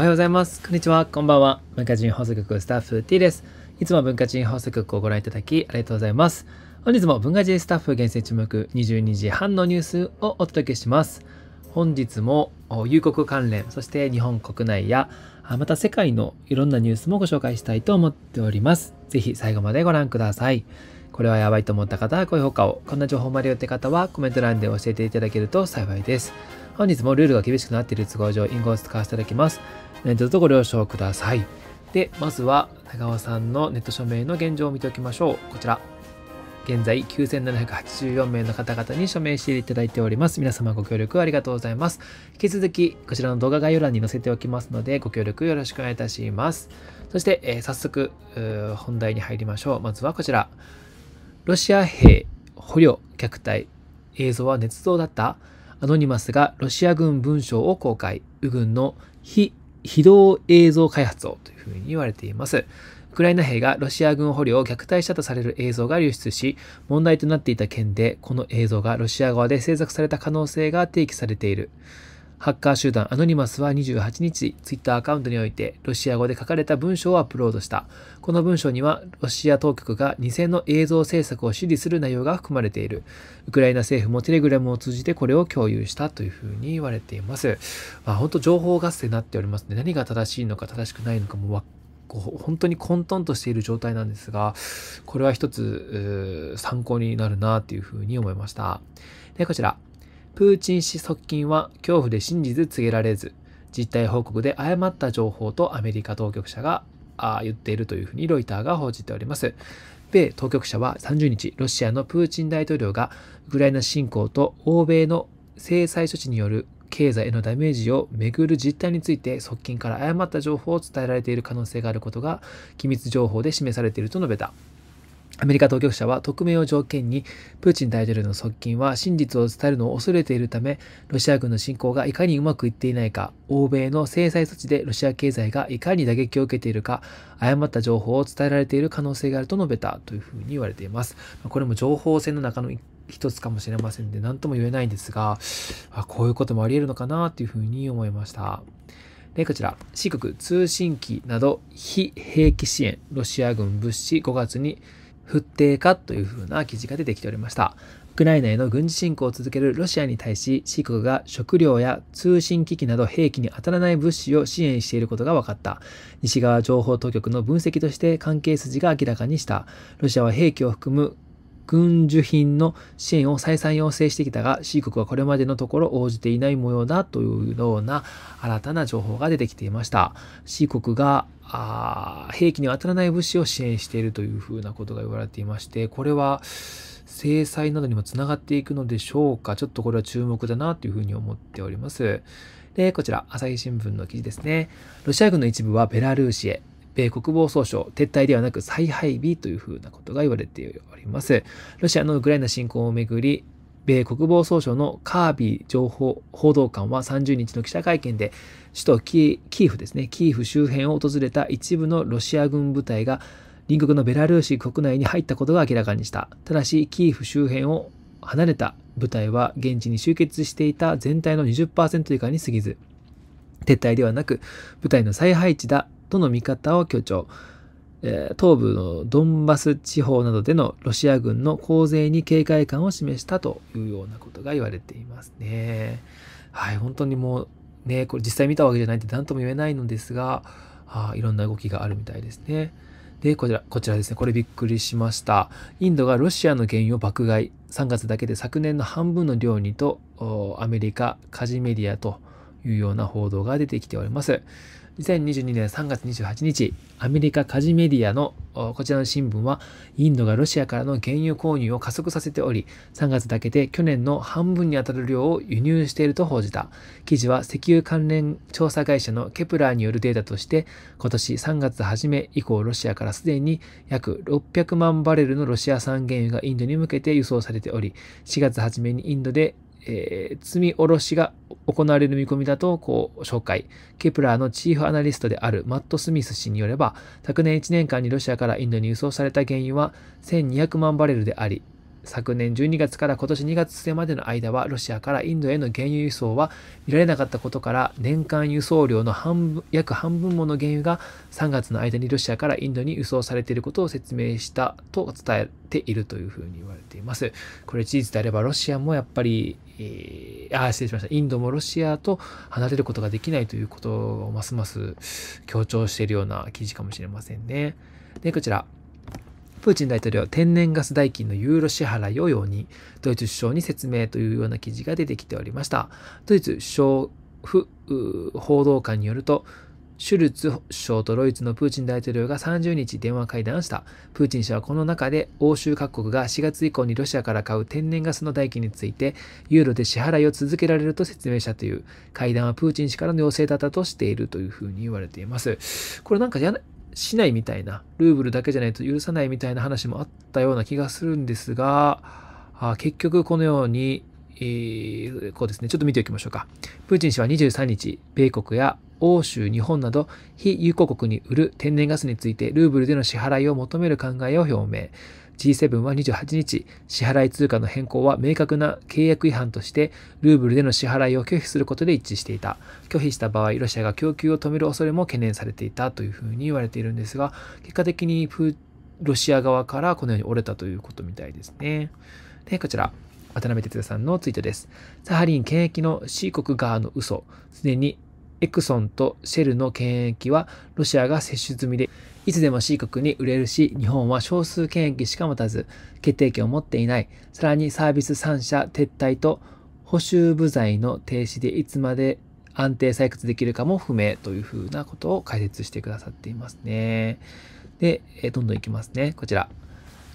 おはようございます。こんにちは。こんばんは。文化人放送局スタッフ T です。いつも文化人放送局をご覧いただきありがとうございます。本日も文化人スタッフ厳選注目22時半のニュースをお届けします。本日も夕刻関連、そして日本国内や、また世界のいろんなニュースもご紹介したいと思っております。ぜひ最後までご覧ください。これはやばいと思った方は高評価を、こんな情報もあるよって方はコメント欄で教えていただけると幸いです。本日もルールが厳しくなっている都合上、イ隠語を使わせていただきます。何卒ご了承ください。で、まずは長尾さんのネット署名の現状を見ておきましょう。こちら。現在9784名の方々に署名していただいております。皆様ご協力ありがとうございます。引き続き、こちらの動画概要欄に載せておきますので、ご協力よろしくお願いいたします。そして、えー、早速、本題に入りましょう。まずはこちら。ロシア兵、捕虜、虐待。映像は捏造だったアノニマスがロシア軍文章を公開。右軍の非非道映像開発をというふうに言われています。ウクライナ兵がロシア軍捕虜を虐待したとされる映像が流出し、問題となっていた件で、この映像がロシア側で制作された可能性が提起されている。ハッカー集団アノニマスは28日、ツイッターアカウントにおいて、ロシア語で書かれた文章をアップロードした。この文章には、ロシア当局が偽の映像制作を支持する内容が含まれている。ウクライナ政府もテレグラムを通じてこれを共有したというふうに言われています。まあ、本当情報合戦になっておりますね。何が正しいのか正しくないのかも本当に混沌としている状態なんですが、これは一つ参考になるなというふうに思いました。で、こちら。プーチン氏側近は恐怖で真実告げられず、実態報告で誤った情報とアメリカ当局者があ言っているというふうにロイターが報じております。米当局者は30日、ロシアのプーチン大統領がウクライナ侵攻と欧米の制裁措置による経済へのダメージをめぐる実態について側近から誤った情報を伝えられている可能性があることが機密情報で示されていると述べた。アメリカ当局者は匿名を条件に、プーチン大統領の側近は真実を伝えるのを恐れているため、ロシア軍の侵攻がいかにうまくいっていないか、欧米の制裁措置でロシア経済がいかに打撃を受けているか、誤った情報を伝えられている可能性があると述べたというふうに言われています。これも情報戦の中の一つかもしれませんで、何とも言えないんですが、こういうこともあり得るのかなというふうに思いました。で、こちら、四国通信機など非兵器支援、ロシア軍物資5月に不定化というふうな記事が出てきておりました。ウクライナへの軍事侵攻を続けるロシアに対し、四国が食料や通信機器など兵器に当たらない物資を支援していることが分かった。西側情報当局の分析として関係筋が明らかにした。ロシアは兵器を含む軍需品の支援を再三要請してきたが C 国はこれまでのところ応じていない模様だというような新たな情報が出てきていました C 国があ兵器に当たらない物資を支援しているというふうなことが言われていましてこれは制裁などにもつながっていくのでしょうかちょっとこれは注目だなというふうに思っております。で、こちら、朝日新聞の記事ですね。ロシア軍の一部はベラルーシへ、え国防総省、撤退ではなく再配備というふうなことが言われております。ロシアのウクライナ侵攻をめぐり、米国防総省のカービー情報報道官は30日の記者会見で、首都キーフですね、キーフ周辺を訪れた一部のロシア軍部隊が、隣国のベラルーシ国内に入ったことが明らかにした。ただし、キーフ周辺を離れた部隊は現地に集結していた全体の20%以下に過ぎず、撤退ではなく、部隊の再配置だとの見方を強調。東部のドンバス地方などでのロシア軍の洪勢に警戒感を示したというようなことが言われていますね。はい、本当にもうね、これ実際見たわけじゃないって何とも言えないのですが、はあ、いろんな動きがあるみたいですね。で、こちら、こちらですね。これびっくりしました。インドがロシアの原油を爆買い。3月だけで昨年の半分の量にと、アメリカ、カジメディアというような報道が出てきております。2022年3月28日、アメリカカジメディアのこちらの新聞は、インドがロシアからの原油購入を加速させており、3月だけで去年の半分にあたる量を輸入していると報じた。記事は石油関連調査会社のケプラーによるデータとして、今年3月初め以降、ロシアからすでに約600万バレルのロシア産原油がインドに向けて輸送されており、4月初めにインドでえー、積み下ろしが行われる見込みだと、こう、紹介。ケプラーのチーフアナリストであるマット・スミス氏によれば、昨年1年間にロシアからインドに輸送された原油は1200万バレルであり、昨年12月から今年2月末までの間はロシアからインドへの原油輸送は見られなかったことから年間輸送量の半分約半分もの原油が3月の間にロシアからインドに輸送されていることを説明したと伝えているというふうに言われています。これ事実であればロシアもやっぱり、えー、あ失礼しましたインドもロシアと離れることができないということをますます強調しているような記事かもしれませんね。でこちらプーチン大統領は天然ガス代金のユーロ支払いを容認、ドイツ首相に説明というような記事が出てきておりました。ドイツ首相府報道官によると、シュルツ首相とロイツのプーチン大統領が30日電話会談した。プーチン氏はこの中で欧州各国が4月以降にロシアから買う天然ガスの代金についてユーロで支払いを続けられると説明したという会談はプーチン氏からの要請だったとしているというふうに言われています。これなんかやしないみたいな、ルーブルだけじゃないと許さないみたいな話もあったような気がするんですが、あ結局このように、えー、こうですね、ちょっと見ておきましょうか。プーチン氏は23日、米国や欧州、日本など非友好国に売る天然ガスについてルーブルでの支払いを求める考えを表明。G7 は28日、支払い通貨の変更は明確な契約違反として、ルーブルでの支払いを拒否することで一致していた。拒否した場合、ロシアが供給を止める恐れも懸念されていたというふうに言われているんですが、結果的にロシア側からこのように折れたということみたいですね。で、こちら。渡辺哲也さんのツイートです。サハリン検疫の C 国側の嘘。すでにエクソンとシェルの検疫はロシアが接種済みで、いつでも C 国に売れるし、日本は少数権益しか持たず、決定権を持っていない。さらにサービス3社撤退と補修部材の停止でいつまで安定採掘できるかも不明というふうなことを解説してくださっていますね。で、どんどんいきますね。こちら。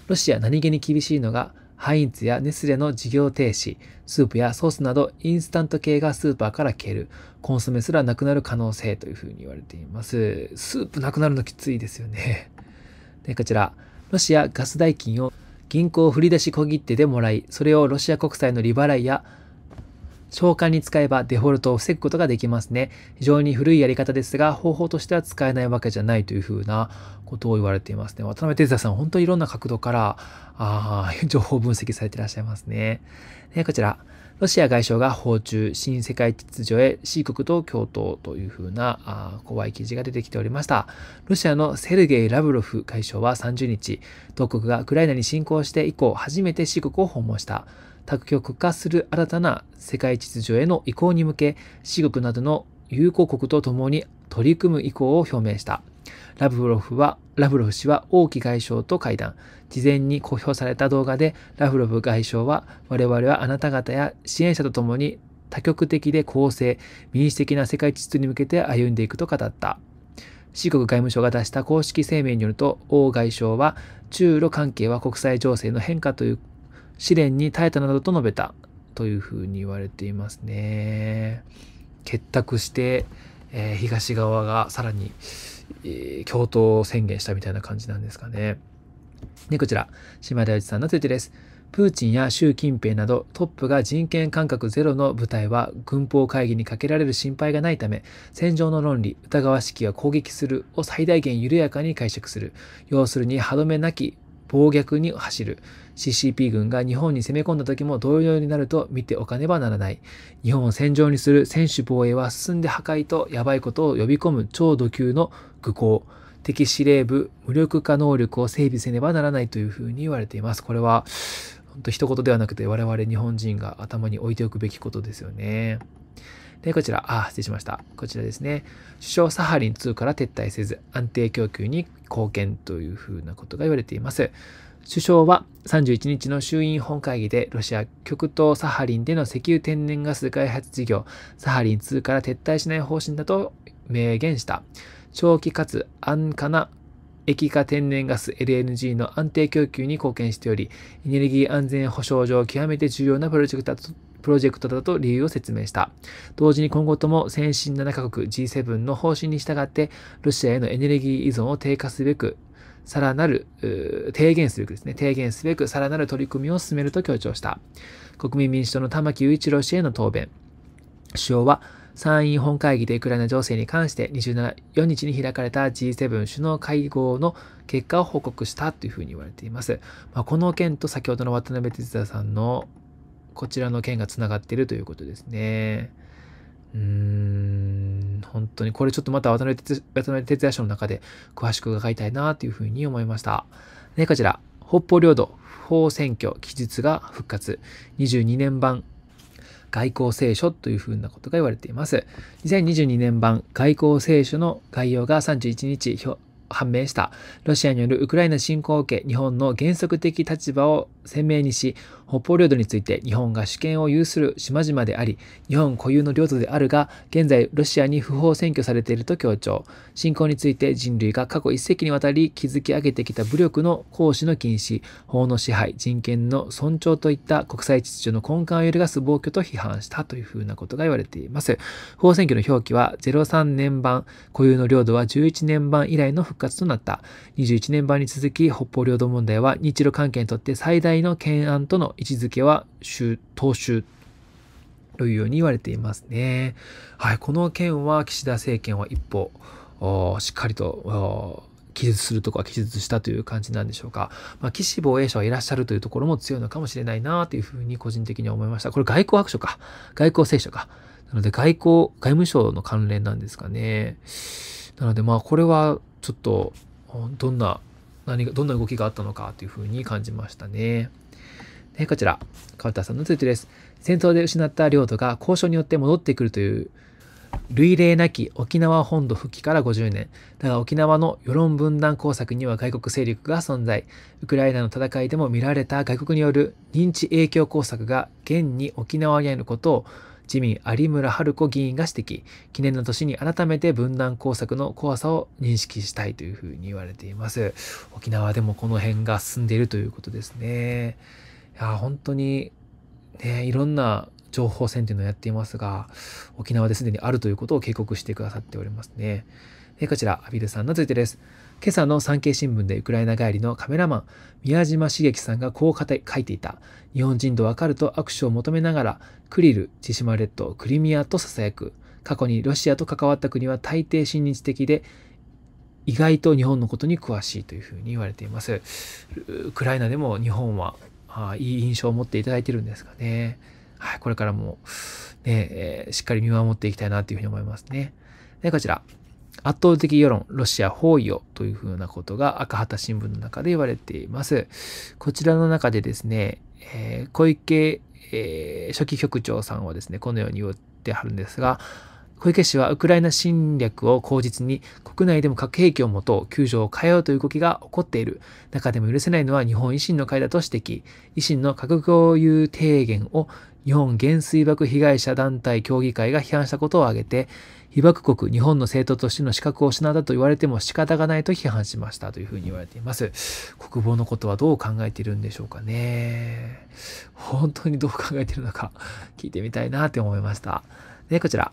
ロシア何気に厳しいのが、ハインツやネスレの事業停止、スープやソースなどインスタント系がスーパーから消える、コンソメすらなくなる可能性というふうに言われています。スープなくなるのきついですよね。で、こちら、ロシアガス代金を銀行振り出し小切手でもらい、それをロシア国債の利払いや召喚に使えばデフォルトを防ぐことができますね。非常に古いやり方ですが、方法としては使えないわけじゃないというふうなことを言われていますね。渡辺哲也さん、本当にいろんな角度から、あ情報分析されていらっしゃいますね。こちら。ロシア外相が訪中、新世界秩序へ C 国と共闘というふうなあ怖い記事が出てきておりました。ロシアのセルゲイ・ラブロフ外相は30日、同国がウクライナに侵攻して以降初めて C 国を訪問した。多極化する新たな世界秩序への移行に向け、四国などの友好国と共に取り組む意向を表明した。ラブロフは、ラブロフ氏は王毅外相と会談。事前に公表された動画で、ラブロフ外相は、我々はあなた方や支援者と共に多極的で公正、民主的な世界秩序に向けて歩んでいくと語った。四国外務省が出した公式声明によると、王外相は、中ロ関係は国際情勢の変化という試練に耐えたなどと述べたというふうに言われていますね。結託して、えー、東側がさらに、えー、共闘宣言したみたいな感じなんですかね。で、こちら、島田内さんのツイです。プーチンや習近平などトップが人権感覚ゼロの部隊は軍法会議にかけられる心配がないため戦場の論理疑わしきは攻撃するを最大限緩やかに解釈する要するに歯止めなき暴虐に走る。CCP 軍が日本に攻め込んだ時も同様になると見ておかねばならない。日本を戦場にする専守防衛は進んで破壊とやばいことを呼び込む超度級の愚行。敵司令部、無力化能力を整備せねばならないというふうに言われています。これは、本当一言ではなくて我々日本人が頭に置いておくべきことですよね。で、こちら、あ、失礼しました。こちらですね。首相サハリン2から撤退せず、安定供給に貢献というふうなことが言われています。首相は31日の衆院本会議でロシア極東サハリンでの石油天然ガス開発事業サハリン2から撤退しない方針だと明言した。長期かつ安価な液化天然ガス LNG の安定供給に貢献しており、エネルギー安全保障上極めて重要なプロジェクトだとプロジェクトだと理由を説明した。同時に今後とも先進7カ国 G7 の方針に従ってロシアへのエネルギー依存を低下すべくさらなる、低減すべくですね、低減すべくさらなる取り組みを進めると強調した。国民民主党の玉木雄一郎氏への答弁。首相は、参院本会議でウクライナ情勢に関して24日に開かれた G7 首脳会合の結果を報告したというふうに言われています。まあ、この件と先ほどの渡辺哲也さんのこちらの件がつながっているということですね。うーん、本当にこれちょっとまた渡辺哲也賞の中で詳しく伺いたいなというふうに思いました。ね、こちら、北方領土不法選挙記述が復活、22年版外交聖書というふうなことが言われています。2022年版外交聖書の概要が31日判明した。ロシアによるウクライナ侵攻を受け、日本の原則的立場を鮮明にし、北方領土について日本が主権を有する島々であり、日本固有の領土であるが、現在ロシアに不法占拠されていると強調。侵攻について人類が過去一世紀にわたり築き上げてきた武力の行使の禁止、法の支配、人権の尊重といった国際秩序の根幹を揺るがす暴挙と批判したというふうなことが言われています。不法占拠の表記は03年版、固有の領土は11年版以来の復復活となった。21年版に続き、北方領土問題は日露関係にとって最大の懸案との位置づけは、州、東州というように言われていますね。はい、この件は岸田政権は一歩、しっかりと、記述するとこは記述したという感じなんでしょうか。まあ、岸防衛省はいらっしゃるというところも強いのかもしれないなというふうに個人的には思いました。これ外交白書か。外交聖書か。なので外交、外務省の関連なんですかね。なのでまあこれはちょっとどんな何がどんな動きがあったのかというふうに感じましたね。でこちら川田さんのツイートです。戦争で失った領土が交渉によって戻ってくるという類例なき沖縄本土復帰から50年だが沖縄の世論分断工作には外国勢力が存在ウクライナの戦いでも見られた外国による認知影響工作が現に沖縄にあることを自民有村春子議員が指摘、記念の年に改めて分断工作の怖さを認識したいというふうに言われています。沖縄でもこの辺が進んでいるということですね。いや、本当に、ね、いろんな情報戦というのをやっていますが、沖縄ですでにあるということを警告してくださっておりますね。えこちら、アビルさんの続いてです。今朝の産経新聞でウクライナ帰りのカメラマン、宮島茂樹さんがこう書いていた。日本人とわかると握手を求めながら、クリル、千島列島、クリミアと囁く。過去にロシアと関わった国は大抵親日的で、意外と日本のことに詳しいというふうに言われています。ウクライナでも日本は、あいい印象を持っていただいてるんですかね。はい、これからも、ね、えー、しっかり見守っていきたいなというふうに思いますね。で、こちら。圧倒的世論、ロシア包囲をというふうなことが赤旗新聞の中で言われています。こちらの中でですね、えー、小池、えー、初期局長さんはですね、このように言ってはるんですが、小池氏はウクライナ侵略を口実に国内でも核兵器を持とう、救助を変えようという動きが起こっている。中でも許せないのは日本維新の会だと指摘。維新の核共有提言を日本原水爆被害者団体協議会が批判したことを挙げて、被爆国、日本の政党としての資格を失ったと言われても仕方がないと批判しましたというふうに言われています。国防のことはどう考えているんでしょうかね。本当にどう考えているのか聞いてみたいなって思いました。で、こちら。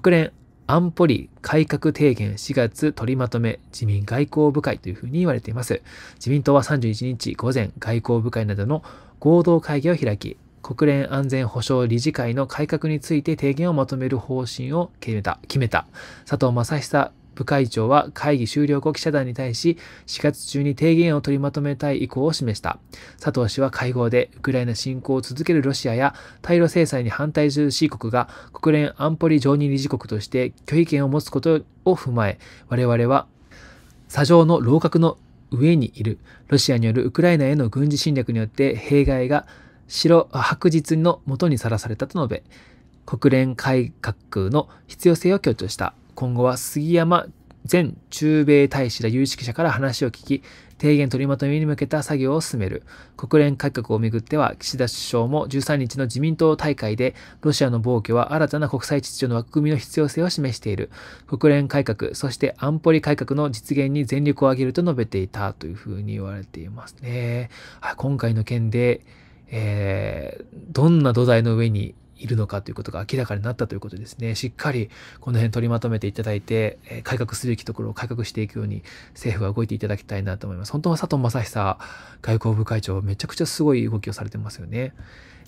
国連安保理改革提言4月取りまとめ自民外交部会というふうに言われています。自民党は31日午前外交部会などの合同会議を開き、国連安全保障理事会の改革について提言をまとめる方針を決めた、決めた佐藤正久部会長は会議終了後記者団に対し、4月中に提言を取りまとめたい意向を示した。佐藤氏は会合で、ウクライナ侵攻を続けるロシアや、対ロ制裁に反対する C 国が、国連安保理常任理事国として拒否権を持つことを踏まえ、我々は、砂上の楼閣の上にいるロシアによるウクライナへの軍事侵略によって弊害が白白日のもとにさらされたと述べ国連改革の必要性を強調した。今後は杉山前中米大使ら有識者から話を聞き、提言取りまとめに向けた作業を進める。国連改革をめぐっては、岸田首相も13日の自民党大会で、ロシアの暴挙は新たな国際秩序の枠組みの必要性を示している。国連改革、そして安保理改革の実現に全力を挙げると述べていたというふうに言われていますね。今回の件で、えー、どんな土台の上にいるのかということが明らかになったということですね。しっかりこの辺取りまとめていただいて、改革すべきところを改革していくように政府は動いていただきたいなと思います。本当は佐藤正久外交部会長、めちゃくちゃすごい動きをされてますよね。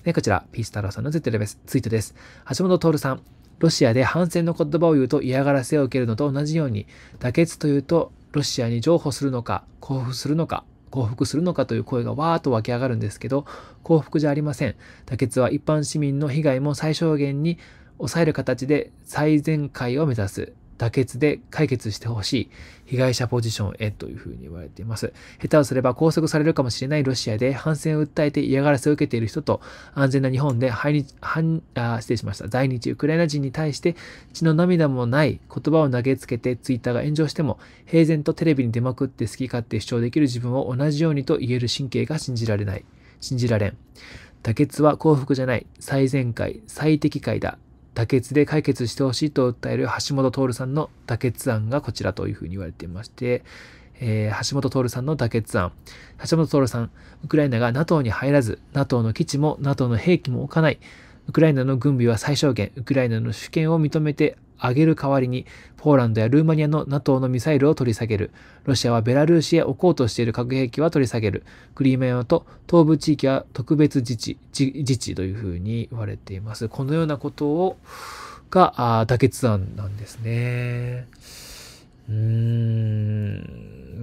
で、こちら、ピース太郎さんのベスツイートです。橋本徹さん、ロシアで反戦の言葉を言うと嫌がらせを受けるのと同じように、妥結というとロシアに譲歩するのか、降伏するのか、降伏するのかという声がわーっと湧き上がるんですけど、降伏じゃありません。妥結は一般市民の被害も最小限に抑える形で最善解を目指す。妥結で解決してほしい被害者ポジションへというふうに言われています。下手をすれば拘束されるかもしれないロシアで反戦を訴えて嫌がらせを受けている人と安全な日本で排日反あ失礼しました。在日ウクライナ人に対して血の涙もない言葉を投げつけて twitter が炎上しても平然とテレビに出まくって好き勝手主張できる自分を同じようにと言える神経が信じられない。信じられん。妥結は幸福じゃない。最善解、最適解だ。妥結で解決してほしいと訴える橋本徹さんの妥結案がこちらというふうに言われていまして、えー、橋本徹さんの妥結案。橋本徹さん、ウクライナが NATO に入らず、NATO の基地も NATO の兵器も置かない。ウクライナの軍備は最小限、ウクライナの主権を認めて上げる代わりに、ポーランドやルーマニアの NATO のミサイルを取り下げる。ロシアはベラルーシへ置こうとしている核兵器は取り下げる。クリミアと東部地域は特別自治、自治というふうに言われています。このようなことを、が、妥結案なんですね。うー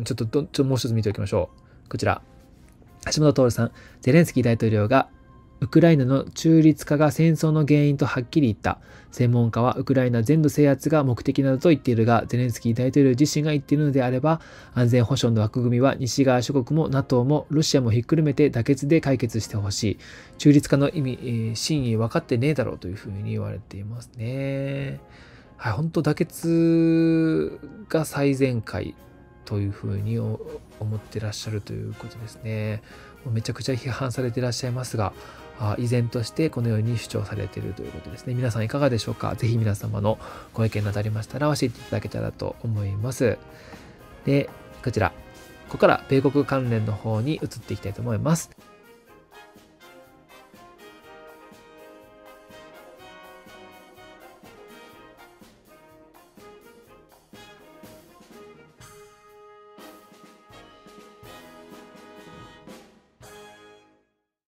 ん、ちょっとちょっともう一つ見ておきましょう。こちら。橋本徹さん、ゼレンスキー大統領がウクライナの中立化が戦争の原因とはっきり言った。専門家はウクライナ全土制圧が目的などと言っているが、ゼレンスキー大統領自身が言っているのであれば、安全保障の枠組みは西側諸国も NATO もロシアもひっくるめて妥結で解決してほしい。中立化の意味、えー、真意分かってねえだろうというふうに言われていますね。はい、本当妥結が最前回というふうに思ってらっしゃるということですね。めちゃくちゃ批判されてらっしゃいますが、依然としてこのように主張されているということですね。皆さんいかがでしょうか是非皆様のご意見などありましたら教えていただけたらと思います。で、こちら。ここから米国関連の方に移っていきたいと思います。